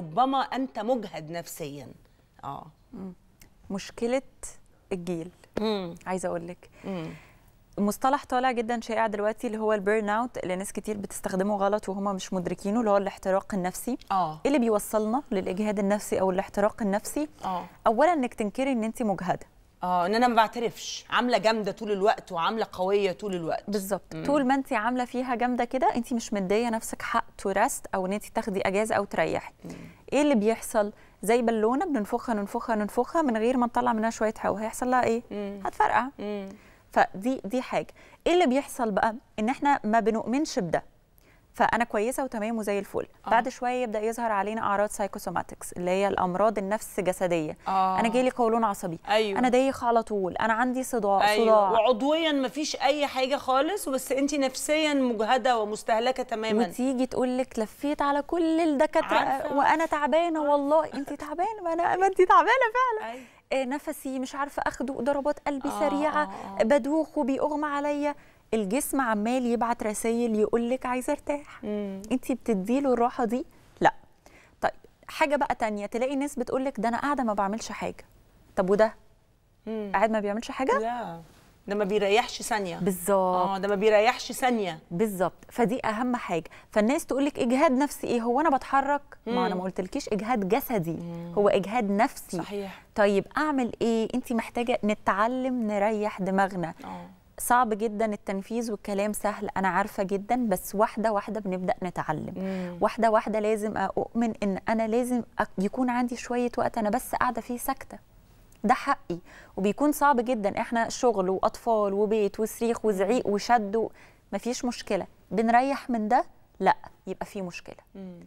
ربما انت مجهد نفسيا اه مشكله الجيل مم. عايزه اقول لك مصطلح طالع جدا شائع دلوقتي اللي هو البيرن اوت اللي ناس كتير بتستخدمه غلط وهم مش مدركينه اللي هو الاحتراق النفسي اه اللي بيوصلنا للاجهاد النفسي او الاحتراق النفسي اه اولا انك تنكري ان انت مجهده اه ان انا ما بعترفش عامله جامده طول الوقت وعامله قويه طول الوقت بالظبط طول ما انت عامله فيها جامده كده انت مش مديه نفسك حق تو او ان انت تاخدي اجازه او تريحي مم. ايه اللي بيحصل زي بالونه بننفخها ننفخها ننفخها من غير ما نطلع منها شويه هواء هيحصل لها ايه هتفرقع فدي دي حاجه ايه اللي بيحصل بقى ان احنا ما بنؤمنش بده فانا كويسه وتمام وزي الفل آه. بعد شويه يبدا يظهر علينا اعراض سايكوسوماتكس اللي هي الامراض النفس جسديه آه. انا جالي قولون عصبي أيوه. انا دايخ على طول انا عندي صداع أيوه. صداع وعضويا مفيش اي حاجه خالص بس انت نفسيا مجهده ومستهلكه تماما وتيجي تقول لك لفيت على كل الدكاتره وانا تعبانه والله انت تعبانه ما انا ما انت تعبانه فعلا أيوه. آه، نفسي مش عارفه اخده ضربات قلبي آه. سريعه آه، آه. بدوخ وبيغمى عليا الجسم عمال يبعت رسائل يقول لك عايزه ارتاح انت بتدي له الراحه دي لا طيب حاجه بقى تانية تلاقي ناس بتقول لك ده انا قاعده ما بعملش حاجه طب وده قاعد ما بيعملش حاجه لا ده ما بيريحش ثانيه بالظبط اه ده ما بيريحش ثانيه بالظبط فدي اهم حاجه فالناس تقول لك اجهاد نفسي ايه هو انا بتحرك مم. ما انا ما قلتلكيش اجهاد جسدي مم. هو اجهاد نفسي صحيح طيب اعمل ايه انت محتاجه نتعلم نريح دماغنا أوه. صعب جدا التنفيذ والكلام سهل انا عارفه جدا بس واحده واحده بنبدا نتعلم مم. واحده واحده لازم اؤمن ان انا لازم يكون عندي شويه وقت انا بس قاعده فيه ساكته ده حقي وبيكون صعب جدا احنا شغل واطفال وبيت وصريخ وزعيق وشد مفيش مشكله بنريح من ده لا يبقى في مشكله مم.